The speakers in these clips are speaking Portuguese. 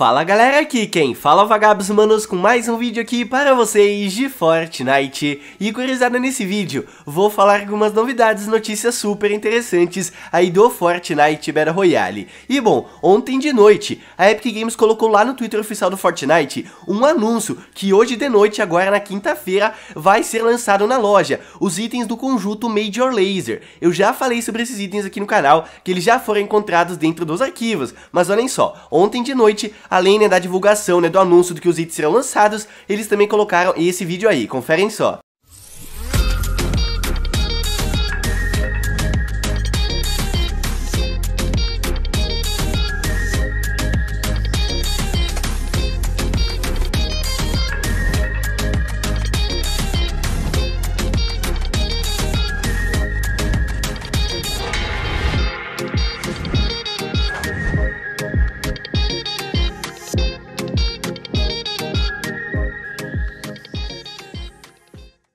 Fala galera, aqui quem fala é Vagabos Humanos com mais um vídeo aqui para vocês de Fortnite. E gurizada, nesse vídeo vou falar algumas novidades, notícias super interessantes aí do Fortnite Battle Royale. E bom, ontem de noite a Epic Games colocou lá no Twitter oficial do Fortnite um anúncio que hoje de noite, agora na quinta-feira, vai ser lançado na loja os itens do conjunto Major Laser. Eu já falei sobre esses itens aqui no canal, que eles já foram encontrados dentro dos arquivos, mas olhem só, ontem de noite além né, da divulgação né, do anúncio do que os itens serão lançados, eles também colocaram esse vídeo aí, conferem só.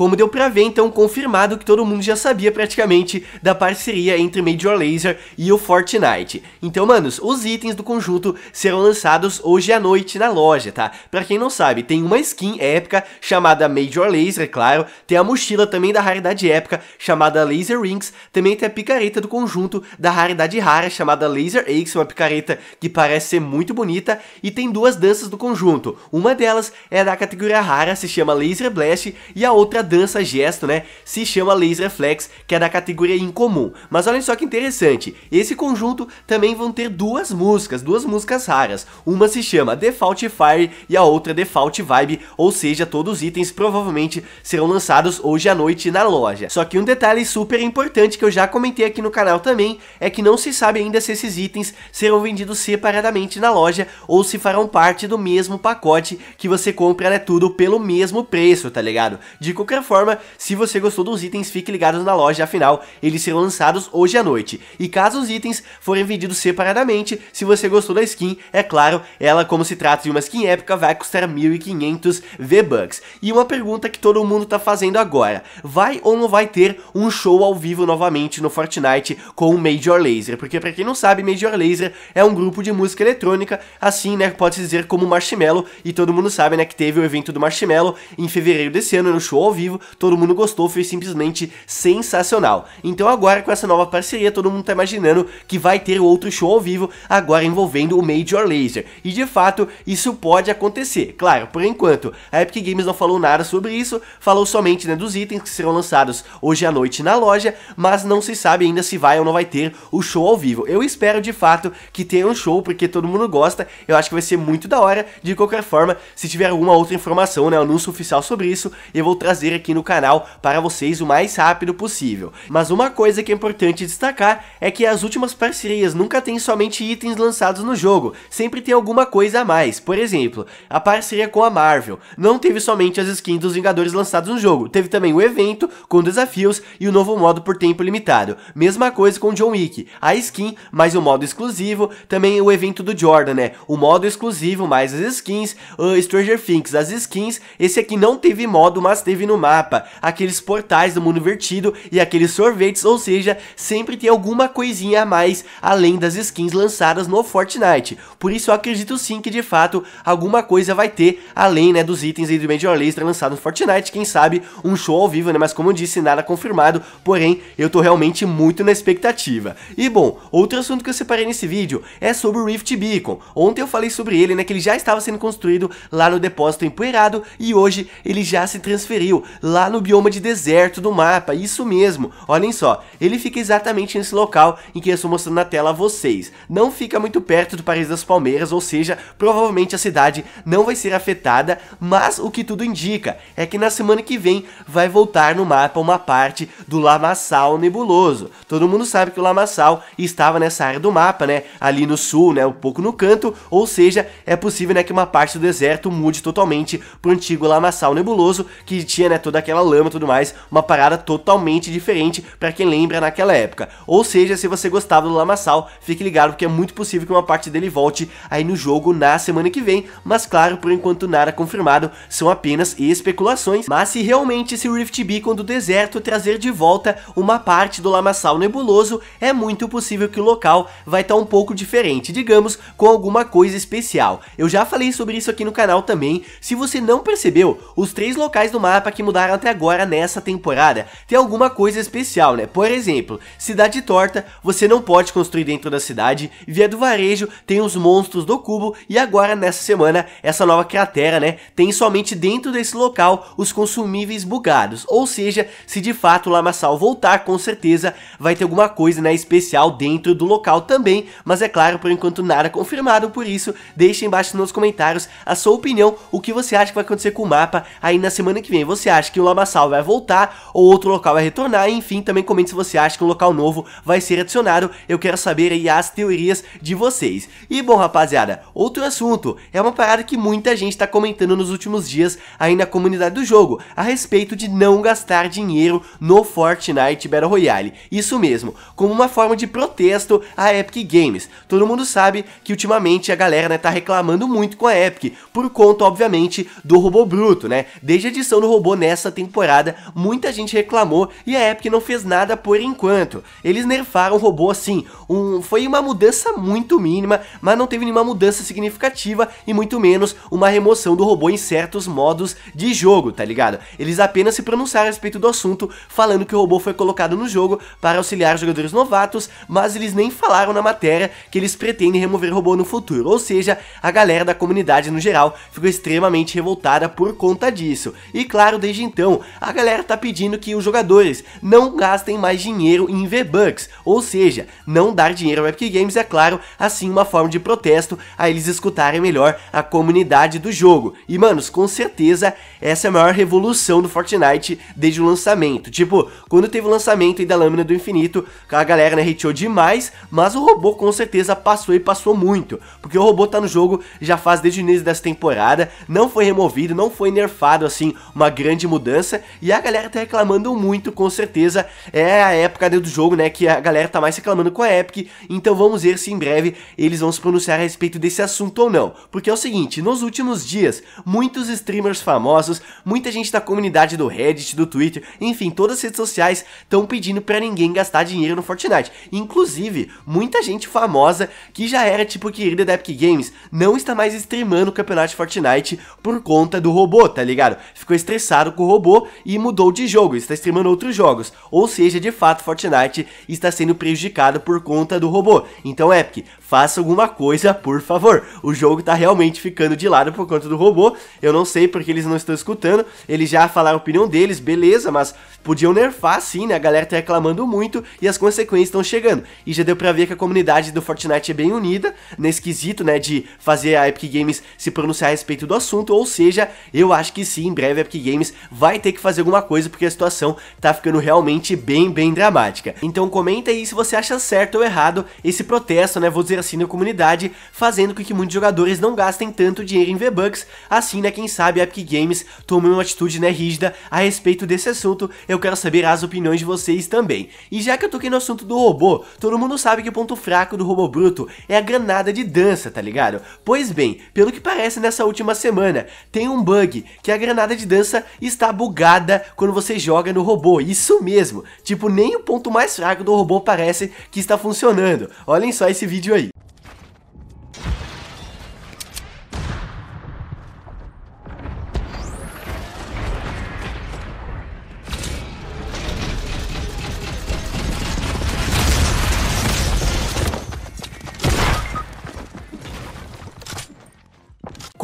Como deu pra ver, então, confirmado que todo mundo já sabia praticamente da parceria entre Major Laser e o Fortnite. Então, manos, os itens do conjunto serão lançados hoje à noite na loja, tá? Pra quem não sabe, tem uma skin épica chamada Major Laser, é claro, tem a mochila também da raridade épica chamada Laser Rings, também tem a picareta do conjunto da raridade rara chamada Laser Axe, uma picareta que parece ser muito bonita, e tem duas danças do conjunto. Uma delas é da categoria rara, se chama Laser Blast, e a outra dança gesto, né, se chama Laser Flex, que é da categoria incomum. Mas olhem só que interessante, esse conjunto também vão ter duas músicas, duas músicas raras. Uma se chama Default Fire e a outra Default Vibe, ou seja, todos os itens provavelmente serão lançados hoje à noite na loja. Só que um detalhe super importante que eu já comentei aqui no canal também é que não se sabe ainda se esses itens serão vendidos separadamente na loja ou se farão parte do mesmo pacote que você compra, né, tudo pelo mesmo preço, tá ligado? De qualquer qualquer forma, se você gostou dos itens, fique ligado na loja, afinal, eles serão lançados hoje à noite. E caso os itens forem vendidos separadamente, se você gostou da skin, é claro, ela, como se trata de uma skin épica, vai custar 1.500 V-Bucks. E uma pergunta que todo mundo tá fazendo agora, vai ou não vai ter um show ao vivo novamente no Fortnite com o Major Laser? Porque pra quem não sabe, Major Laser é um grupo de música eletrônica, assim, né, pode-se dizer como Marshmello, e todo mundo sabe, né, que teve o evento do Marshmello em fevereiro desse ano, no show ao vivo, todo mundo gostou, foi simplesmente sensacional. Então agora com essa nova parceria, todo mundo tá imaginando que vai ter outro show ao vivo, agora envolvendo o Major Laser. E de fato, isso pode acontecer. Claro, por enquanto, a Epic Games não falou nada sobre isso, falou somente né, dos itens que serão lançados hoje à noite na loja, mas não se sabe ainda se vai ou não vai ter o show ao vivo. Eu espero de fato que tenha um show, porque todo mundo gosta, eu acho que vai ser muito da hora. De qualquer forma, se tiver alguma outra informação, né, anúncio oficial sobre isso, eu vou trazer aqui aqui no canal para vocês o mais rápido possível. Mas uma coisa que é importante destacar é que as últimas parcerias nunca têm somente itens lançados no jogo, sempre tem alguma coisa a mais. Por exemplo, a parceria com a Marvel não teve somente as skins dos Vingadores lançados no jogo, teve também o evento com desafios e o novo modo por tempo limitado. Mesma coisa com John Wick, a skin mais o um modo exclusivo, também o evento do Jordan, né? O modo exclusivo mais as skins, uh, Stranger Things, as skins. Esse aqui não teve modo, mas teve no mapa mapa, aqueles portais do mundo invertido e aqueles sorvetes, ou seja, sempre tem alguma coisinha a mais além das skins lançadas no Fortnite. Por isso eu acredito sim que de fato alguma coisa vai ter além né, dos itens aí do Major League lançados no Fortnite, quem sabe um show ao vivo, né? Mas como eu disse, nada confirmado, porém eu tô realmente muito na expectativa. E bom, outro assunto que eu separei nesse vídeo é sobre o Rift Beacon. Ontem eu falei sobre ele, né, que ele já estava sendo construído lá no depósito empoeirado e hoje ele já se transferiu lá no bioma de deserto do mapa, isso mesmo, olhem só, ele fica exatamente nesse local em que eu estou mostrando na tela a vocês, não fica muito perto do Paris das Palmeiras, ou seja, provavelmente a cidade não vai ser afetada, mas o que tudo indica é que na semana que vem vai voltar no mapa uma parte do Lamaçal Nebuloso, todo mundo sabe que o Lamaçal estava nessa área do mapa, né, ali no sul, né, um pouco no canto, ou seja, é possível né, que uma parte do deserto mude totalmente pro antigo Lamaçal Nebuloso, que tinha né, toda aquela lama e tudo mais, uma parada totalmente diferente para quem lembra naquela época. Ou seja, se você gostava do Lamaçal, fique ligado porque é muito possível que uma parte dele volte aí no jogo na semana que vem, mas claro, por enquanto nada confirmado, são apenas especulações, mas se realmente esse Rift Beacon do deserto trazer de volta uma parte do Lamaçal nebuloso, é muito possível que o local vai estar tá um pouco diferente, digamos, com alguma coisa especial. Eu já falei sobre isso aqui no canal também, se você não percebeu, os três locais do mapa que mudaram até agora nessa temporada tem alguma coisa especial, né? Por exemplo, cidade torta, você não pode construir dentro da cidade, via do varejo tem os monstros do cubo e agora nessa semana essa nova cratera, né, tem somente dentro desse local os consumíveis bugados, ou seja, se de fato o Lamaçal voltar, com certeza vai ter alguma coisa, né, especial dentro do local também, mas é claro, por enquanto nada confirmado, por isso, deixe embaixo nos comentários a sua opinião, o que você acha que vai acontecer com o mapa aí na semana que vem, você acha acha que o lamaçal vai voltar ou outro local vai retornar. enfim, também comente se você acha que um local novo vai ser adicionado. Eu quero saber aí as teorias de vocês. E bom, rapaziada, outro assunto. É uma parada que muita gente está comentando nos últimos dias aí na comunidade do jogo, a respeito de não gastar dinheiro no Fortnite Battle Royale. Isso mesmo, como uma forma de protesto à Epic Games. Todo mundo sabe que ultimamente a galera né, tá reclamando muito com a Epic, por conta, obviamente, do robô bruto, né? Desde a edição do robô né? essa temporada, muita gente reclamou e a Epic não fez nada por enquanto. Eles nerfaram o robô assim, um, foi uma mudança muito mínima, mas não teve nenhuma mudança significativa e muito menos uma remoção do robô em certos modos de jogo, tá ligado? Eles apenas se pronunciaram a respeito do assunto, falando que o robô foi colocado no jogo para auxiliar os jogadores novatos, mas eles nem falaram na matéria que eles pretendem remover o robô no futuro, ou seja, a galera da comunidade no geral ficou extremamente revoltada por conta disso. E claro, desde Desde então, a galera tá pedindo que os jogadores não gastem mais dinheiro em V-Bucks, ou seja, não dar dinheiro ao Epic Games é claro, assim uma forma de protesto a eles escutarem melhor a comunidade do jogo. E manos, com certeza essa é a maior revolução do Fortnite desde o lançamento. Tipo, quando teve o lançamento da Lâmina do Infinito, a galera né, hateou demais, mas o robô com certeza passou e passou muito, porque o robô tá no jogo já faz desde o início dessa temporada, não foi removido, não foi nerfado assim, uma grande mudança e a galera tá reclamando muito, com certeza. É a época do jogo, né, que a galera tá mais reclamando com a Epic, então vamos ver se em breve eles vão se pronunciar a respeito desse assunto ou não. Porque é o seguinte, nos últimos dias, muitos streamers famosos, muita gente da comunidade do Reddit, do Twitter, enfim, todas as redes sociais estão pedindo para ninguém gastar dinheiro no Fortnite. Inclusive, muita gente famosa que já era tipo querida da Epic Games não está mais streamando o campeonato de Fortnite por conta do robô, tá ligado? Ficou estressado com com o robô e mudou de jogo, está streamando outros jogos. Ou seja, de fato, Fortnite está sendo prejudicado por conta do robô. Então, Epic, faça alguma coisa, por favor. O jogo tá realmente ficando de lado por conta do robô. Eu não sei porque eles não estão escutando. Eles já falaram a opinião deles, beleza, mas podiam nerfar sim, né? A galera tá reclamando muito e as consequências estão chegando. E já deu pra ver que a comunidade do Fortnite é bem unida, nesse quesito, né, de fazer a Epic Games se pronunciar a respeito do assunto, ou seja, eu acho que sim, em breve a Epic Games vai ter que fazer alguma coisa porque a situação tá ficando realmente bem, bem dramática. Então comenta aí se você acha certo ou errado esse protesto, né? Vou dizer assim na comunidade, fazendo com que muitos jogadores não gastem tanto dinheiro em V-Bucks, assim, né, quem sabe a Epic Games tome uma atitude, né, rígida a respeito desse assunto, eu quero saber as opiniões de vocês também. E já que eu toquei no assunto do robô, todo mundo sabe que o ponto fraco do robô bruto é a granada de dança, tá ligado? Pois bem, pelo que parece nessa última semana, tem um bug que a granada de dança está bugada quando você joga no robô, isso mesmo, tipo, nem o ponto mais fraco do robô parece que está funcionando, olhem só esse vídeo aí.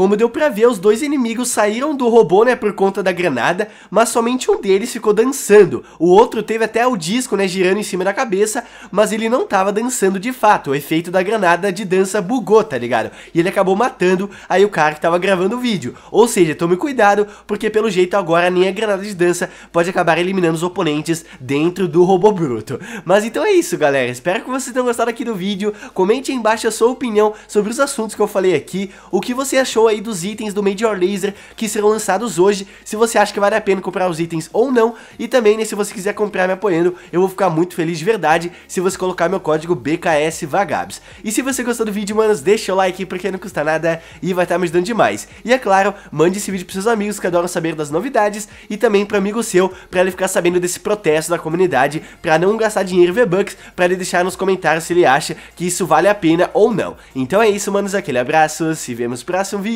como deu pra ver, os dois inimigos saíram do robô, né, por conta da granada, mas somente um deles ficou dançando. O outro teve até o disco, né, girando em cima da cabeça, mas ele não tava dançando de fato. O efeito da granada de dança bugou, tá ligado? E ele acabou matando aí o cara que tava gravando o vídeo. Ou seja, tome cuidado, porque pelo jeito agora nem a granada de dança pode acabar eliminando os oponentes dentro do robô bruto. Mas então é isso, galera. Espero que vocês tenham gostado aqui do vídeo. Comente aí embaixo a sua opinião sobre os assuntos que eu falei aqui, o que você achou aí aí dos itens do Major Laser que serão lançados hoje, se você acha que vale a pena comprar os itens ou não, e também né, se você quiser comprar me apoiando, eu vou ficar muito feliz de verdade se você colocar meu código BKSVagabs. E se você gostou do vídeo, manos, deixa o like porque não custa nada e vai estar tá me ajudando demais. E é claro, mande esse vídeo para seus amigos que adoram saber das novidades e também para amigo seu, para ele ficar sabendo desse protesto da comunidade, para não gastar dinheiro V-Bucks, para ele deixar nos comentários se ele acha que isso vale a pena ou não. Então é isso, manos, aquele abraço, se vemos no próximo vídeo